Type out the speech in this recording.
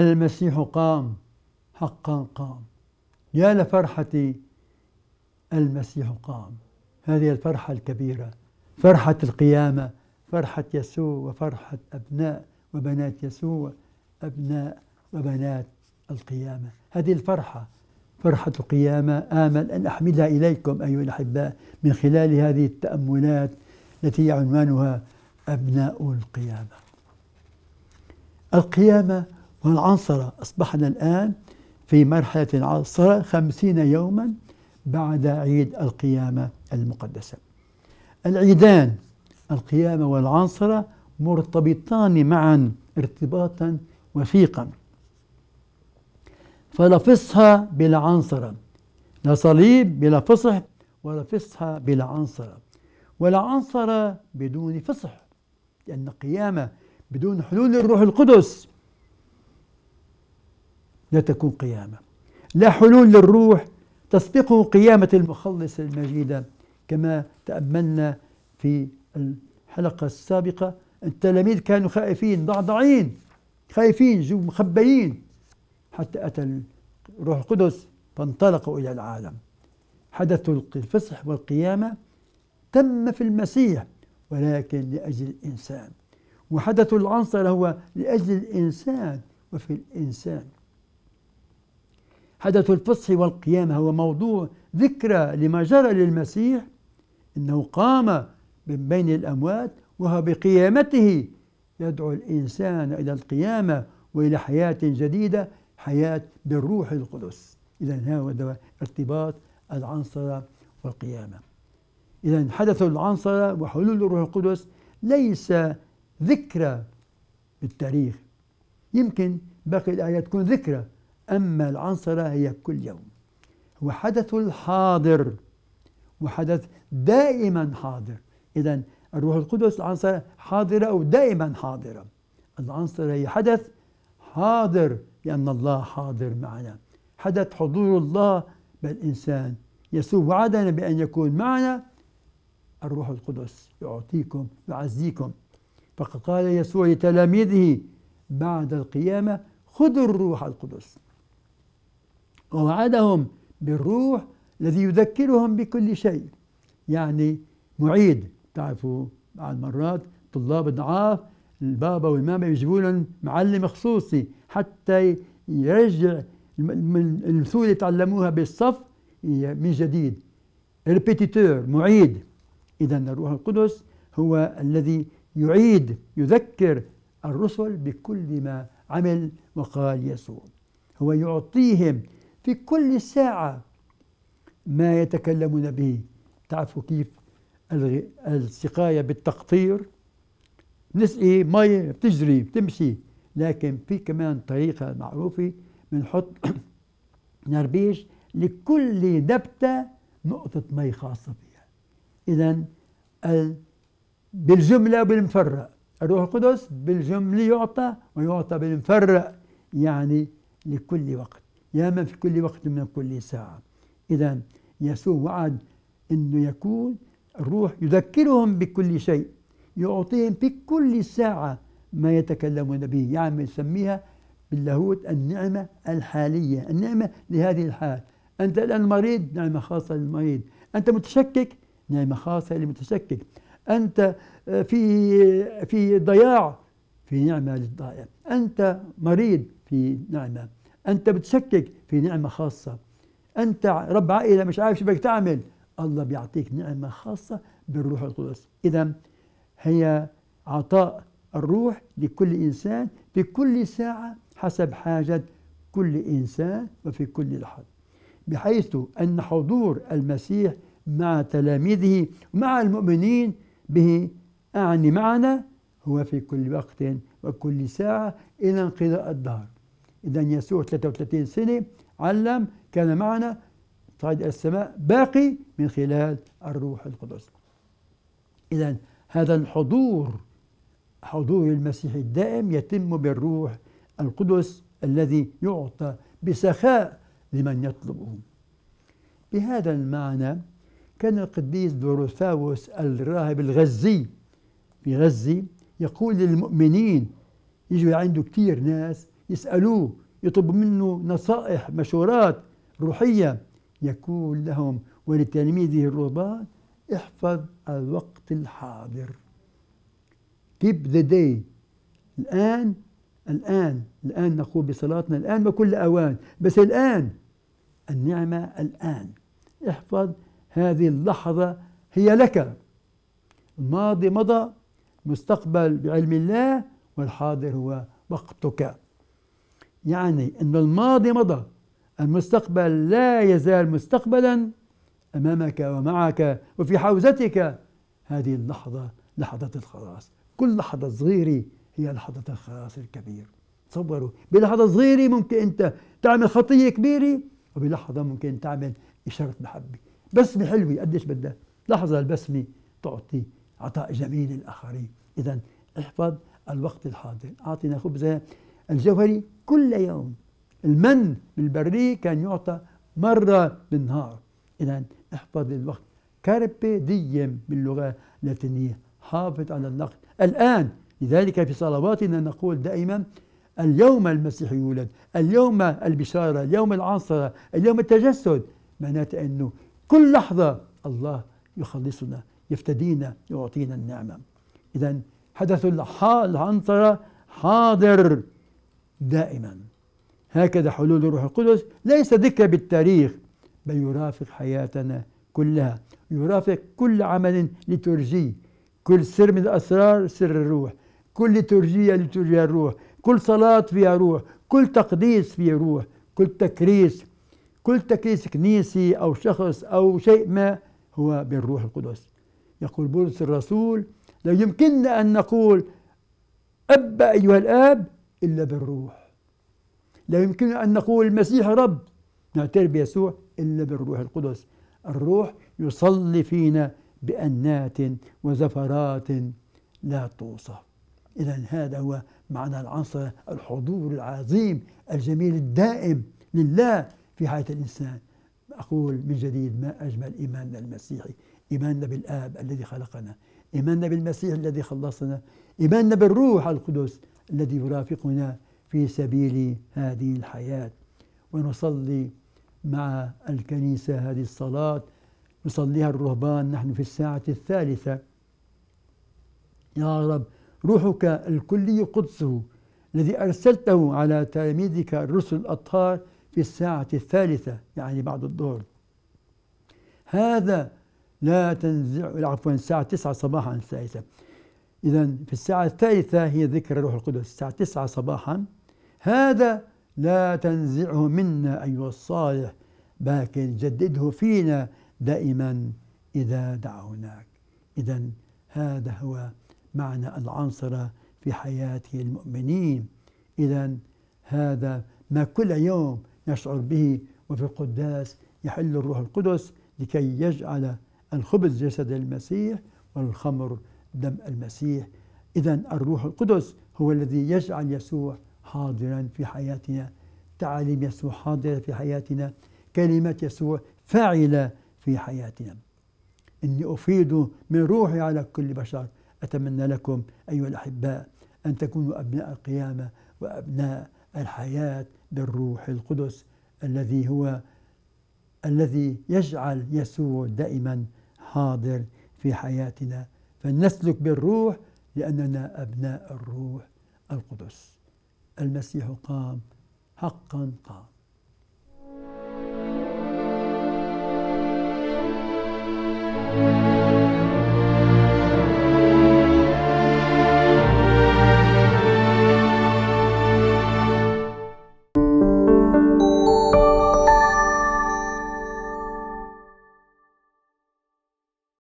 المسيح قام حقا قام يا لفرحتي المسيح قام هذه الفرحة الكبيرة فرحة القيامة فرحة يسوع وفرحة أبناء وبنات يسوع أبناء وبنات القيامة هذه الفرحة فرحة القيامة آمل أن أحملها إليكم أيها الأحباء من خلال هذه التأملات التي عنوانها أبناء القيامة القيامة والعنصرة أصبحنا الآن في مرحلة العنصرة خمسين يوما بعد عيد القيامة المقدسة العيدان القيامة والعنصرة مرتبطان معا ارتباطا وثيقا فلفصها بالعنصرة بلا عنصرة لا صليب بلا فصح ولا فصح بلا عنصرة ولا عنصرة بدون فصح لأن قيامة بدون حلول الروح القدس لا تكون قيامة لا حلول للروح تسبقه قيامة المخلص المجيدة كما تأملنا في الحلقة السابقة التلاميذ كانوا خائفين ضعضعين خايفين جو مخبيين حتى أتى الروح القدس فانطلقوا إلى العالم حدث الفصح والقيامة تم في المسيح ولكن لأجل الإنسان وحدث العنصر هو لأجل الإنسان وفي الإنسان حدث الفصح والقيامة هو موضوع ذكرى لما جرى للمسيح إنه قام من بين الأموات وهو بقيامته يدعو الإنسان إلى القيامة وإلى حياة جديدة حياة بالروح القدس إذا هذا ارتباط العنصرة والقيامة إذا حدث العنصرة وحلول الروح القدس ليس ذكرى بالتاريخ يمكن باقي الآيات تكون ذكرى أما العنصرة هي كل يوم وحدث الحاضر وحدث دائما حاضر إذا الروح القدس العنصرة حاضرة أو دائما حاضرة العنصرة هي حدث حاضر لأن الله حاضر معنا حدث حضور الله بالإنسان يسوع وعدنا بأن يكون معنا الروح القدس يعطيكم يعزيكم فقال يسوع لتلاميذه بعد القيامة خذوا الروح القدس ووعدهم بالروح الذي يذكرهم بكل شيء يعني معيد تعرفوا بعض مرات طلاب ضعاف البابا والماما يجيبوا لهم معلم خصوصي حتى يرجع من الأصول اللي تعلموها بالصف من جديد ريبيتيتور معيد إذا الروح القدس هو الذي يعيد يذكر الرسل بكل ما عمل وقال يسوع هو يعطيهم في كل ساعة ما يتكلمون به تعرفوا كيف السقاية بالتقطير نسقي مية بتجري بتمشي لكن في كمان طريقة معروفة بنحط نربيش لكل نبتة نقطة مي خاصة فيها إذا بالجملة بالمفرق الروح القدس بالجملة يعطى ويعطى بالمفرق يعني لكل وقت يا من في كل وقت من كل ساعة إذا يسوع وعد أنه يكون الروح يذكرهم بكل شيء يعطيهم في كل ساعة ما يتكلمون به يعني يسميها باللاهوت النعمة الحالية النعمة لهذه الحال أنت الآن مريض نعمة خاصة للمريض أنت متشكك نعمة خاصة للمتشكك أنت آه، في في ضياع في نعمة للضائع أنت مريض في نعمة أنت بتشكك في نعمة خاصة أنت رب عائلة مش عارف شو بدك تعمل الله بيعطيك نعمة خاصة بالروح القدس إذا هي عطاء الروح لكل إنسان في كل ساعة حسب حاجة كل إنسان وفي كل لحظة بحيث أن حضور المسيح مع تلاميذه ومع المؤمنين به أعني معنا هو في كل وقت وكل ساعة إلى انقضاء الدهر إذا يسوع 33 سنة علم كان معنا صعد إلى السماء باقي من خلال الروح القدس إذا هذا الحضور حضور المسيح الدائم يتم بالروح القدس الذي يعطى بسخاء لمن يطلبه بهذا المعنى كان القديس دوروثاوس الراهب الغزي في غزي يقول للمؤمنين يجوا عنده كثير ناس يسألوه يطلبوا منه نصائح مشورات روحية يقول لهم ولتلاميذه الرهبان احفظ الوقت الحاضر keep the day الآن الآن الآن نقوم بصلاتنا الآن وكل أوان بس الآن النعمة الآن احفظ هذه اللحظة هي لك الماضي مضى المستقبل بعلم الله والحاضر هو وقتك يعني أن الماضي مضى المستقبل لا يزال مستقبلا أمامك ومعك وفي حوزتك هذه اللحظة لحظة الخلاص كل لحظة صغيرة هي لحظة الخلاص الكبير تصوروا بلحظة صغيرة ممكن أنت تعمل خطية كبيرة وبلحظة ممكن تعمل إشارة محبة بسمة حلوة قديش بدها لحظة البسمة تعطي عطاء جميل للآخرين إذا احفظ الوقت الحاضر أعطينا خبزة الجوهري كل يوم المن بالبرية كان يعطى مرة بالنهار إذا احفظ الوقت كاربي ديم باللغة اللاتينية حافظ على الوقت الآن لذلك في صلواتنا نقول دائما اليوم المسيح يولد اليوم البشارة اليوم العنصرة اليوم التجسد معناته أنه كل لحظة الله يخلصنا يفتدينا يعطينا النعمة إذا حدث العنصرة حاضر دائما هكذا حلول الروح القدس ليس ذكر بالتاريخ بل يرافق حياتنا كلها يرافق كل عمل لترجي كل سر من الأسرار سر الروح كل لترجية لترجية الروح كل صلاة فيها روح كل تقديس فيه روح كل تكريس كل تكريس كنيسي أو شخص أو شيء ما هو بالروح القدس يقول بولس الرسول لا يمكننا أن نقول أب أيها الآب إلا بالروح لا يمكن أن نقول المسيح رب نعترف بيسوع إلا بالروح القدس الروح يصلي فينا بأنات وزفرات لا توصف إذا هذا هو معنى العنصر الحضور العظيم الجميل الدائم لله في حياة الإنسان أقول من جديد ما أجمل إيماننا المسيحي إيماننا بالآب الذي خلقنا إيماننا بالمسيح الذي خلصنا إيماننا بالروح القدس الذي يرافقنا في سبيل هذه الحياة ونصلي مع الكنيسة هذه الصلاة نصليها الرهبان نحن في الساعة الثالثة يا رب روحك الكلي قدسه الذي أرسلته على تلاميذك الرسل الأطهار في الساعة الثالثة يعني بعد الظهر هذا لا تنزع عفوا الساعة 9 صباحا الثالثة إذا في الساعة الثالثة هي ذكر الروح القدس الساعة 9 صباحا هذا لا تنزعه منا أيها الصالح لكن جدده فينا دائما إذا دعوناك إذا هذا هو معنى العنصرة في حياة المؤمنين إذا هذا ما كل يوم نشعر به وفي القداس يحل الروح القدس لكي يجعل الخبز جسد المسيح والخمر دم المسيح إذا الروح القدس هو الذي يجعل يسوع حاضرا في حياتنا تعاليم يسوع حاضرة في حياتنا كلمة يسوع فاعلة في حياتنا إني افيد من روحي على كل بشر أتمنى لكم أيها الأحباء أن تكونوا أبناء القيامة وأبناء الحياة بالروح القدس الذي هو الذي يجعل يسوع دائما حاضر في حياتنا فلنسلك بالروح لأننا أبناء الروح القدس المسيح قام حقا قام